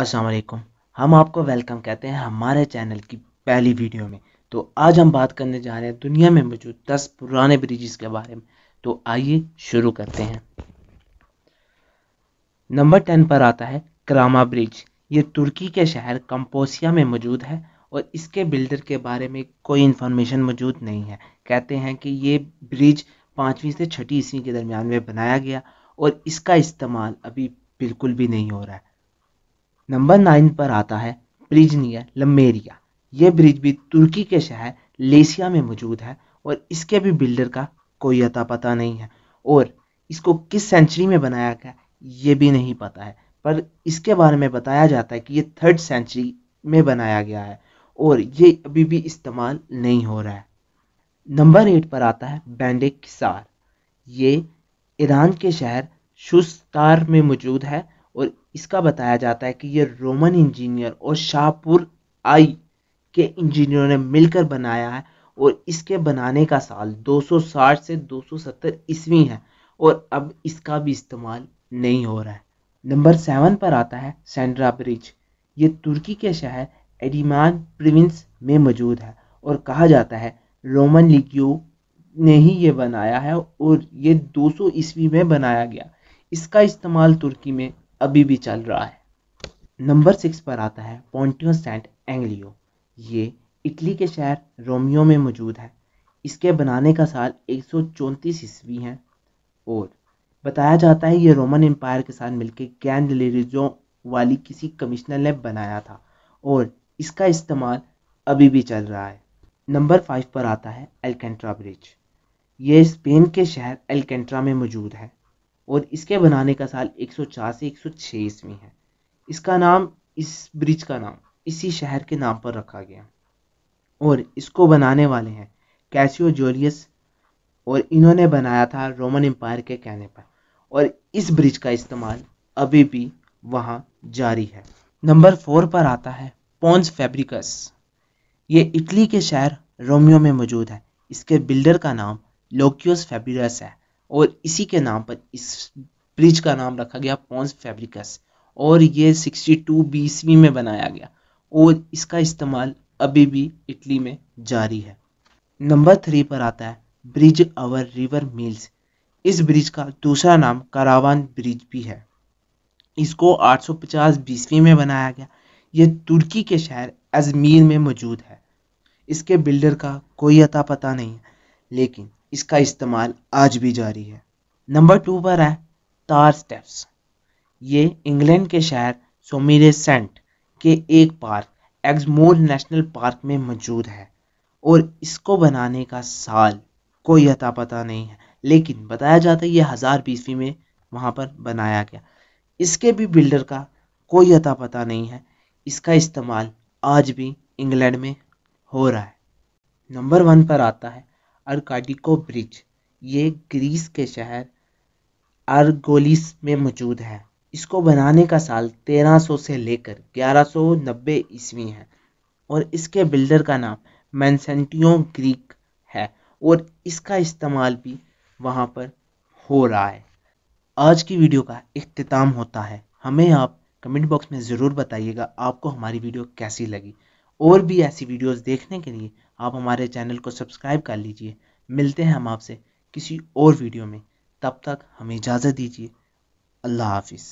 असलकम हम आपको वेलकम कहते हैं हमारे चैनल की पहली वीडियो में तो आज हम बात करने जा रहे हैं दुनिया में मौजूद दस पुराने ब्रिजेस के बारे में तो आइए शुरू करते हैं नंबर टेन पर आता है क्रामा ब्रिज ये तुर्की के शहर कंपोसिया में मौजूद है और इसके बिल्डर के बारे में कोई इन्फॉर्मेशन मौजूद नहीं है कहते हैं कि ये ब्रिज पाँचवीं से छठी ईस्वी के दरमियान में बनाया गया और इसका इस्तेमाल अभी बिल्कुल भी नहीं हो रहा है नंबर नाइन पर आता है नियर लमेरिया ये ब्रिज भी तुर्की के शहर लेसिया में मौजूद है और इसके भी बिल्डर का कोई अता पता नहीं है और इसको किस सेंचुरी में बनाया गया ये भी नहीं पता है पर इसके बारे में बताया जाता है कि ये थर्ड सेंचुरी में बनाया गया है और ये अभी भी इस्तेमाल नहीं हो रहा है नंबर एट पर आता है बैंडे किसार ये ईरान के शहर शुस्तार में मौजूद है और इसका बताया जाता है कि ये रोमन इंजीनियर और शाहपुर आई के इंजीनियरों ने मिलकर बनाया है और इसके बनाने का साल 260 से 270 ईस्वी है और अब इसका भी इस्तेमाल नहीं हो रहा है नंबर सेवन पर आता है सेंड्रा ब्रिज ये तुर्की के शहर एडिमान प्रिविंस में मौजूद है और कहा जाता है रोमन लिगियो ने ही ये बनाया है और ये 200 ईस्वी में बनाया गया इसका इस्तेमाल तुर्की में अभी भी चल रहा है नंबर सिक्स पर आता है पोंटियो सेंट एंग्लियो ये इटली के शहर रोमियो में मौजूद है इसके बनाने का साल एक सौ ईस्वी है और बताया जाता है ये रोमन एम्पायर के साथ मिलकर गैंड वाली किसी कमिश्नर ने बनाया था और इसका इस्तेमाल अभी भी चल रहा है नंबर फाइव पर आता है एलकेंट्रा ब्रिज ये स्पेन के शहर एलकेंट्रा में मौजूद है और इसके बनाने का साल एक सौ चार से एक सौ छह ईस्वी है इसका नाम इस ब्रिज का नाम इसी शहर के नाम पर रखा गया और इसको बनाने वाले हैं कैसियो जोलियस और इन्होंने बनाया था रोमन एम्पायर के कहने पर और इस ब्रिज का इस्तेमाल अभी भी वहाँ जारी है नंबर फोर पर आता है पॉन्स फैब्रिकस ये इटली के शहर रोमियो में मौजूद है इसके बिल्डर का नाम लोकियोस फैब्रिकस है और इसी के नाम पर इस ब्रिज का नाम रखा गया पॉन्स फैब्रिकस और ये 62 बीसवीं में बनाया गया और इसका इस्तेमाल अभी भी इटली में जारी है नंबर थ्री पर आता है ब्रिज अवर रिवर मिल्स इस ब्रिज का दूसरा नाम करावान ब्रिज भी है इसको 850 बीसवीं में बनाया गया ये तुर्की के शहर अजमीर में मौजूद है इसके बिल्डर का कोई अता पता नहीं है लेकिन इसका इस्तेमाल आज भी जारी है नंबर टू पर है तार स्टेप्स ये इंग्लैंड के शहर सोमीरे सेंट के एक पार्क एग्जमोर नेशनल पार्क में मौजूद है और इसको बनाने का साल कोई अता पता नहीं है लेकिन बताया जाता है ये हज़ार बीसवीं में वहाँ पर बनाया गया इसके भी बिल्डर का कोई अता पता नहीं है इसका इस्तेमाल आज भी इंग्लैंड में हो रहा है नंबर वन पर आता है अरकाडिको ब्रिज ये ग्रीस के शहर अर्गोलिस में मौजूद है इसको बनाने का साल 1300 से लेकर 1190 ईस्वी है और इसके बिल्डर का नाम मैंसेंटियो ग्रीक है और इसका इस्तेमाल भी वहाँ पर हो रहा है आज की वीडियो का अख्ताम होता है हमें आप कमेंट बॉक्स में ज़रूर बताइएगा आपको हमारी वीडियो कैसी लगी और भी ऐसी वीडियोस देखने के लिए आप हमारे चैनल को सब्सक्राइब कर लीजिए मिलते हैं हम आपसे किसी और वीडियो में तब तक हमें इजाज़त दीजिए अल्लाह हाफिज़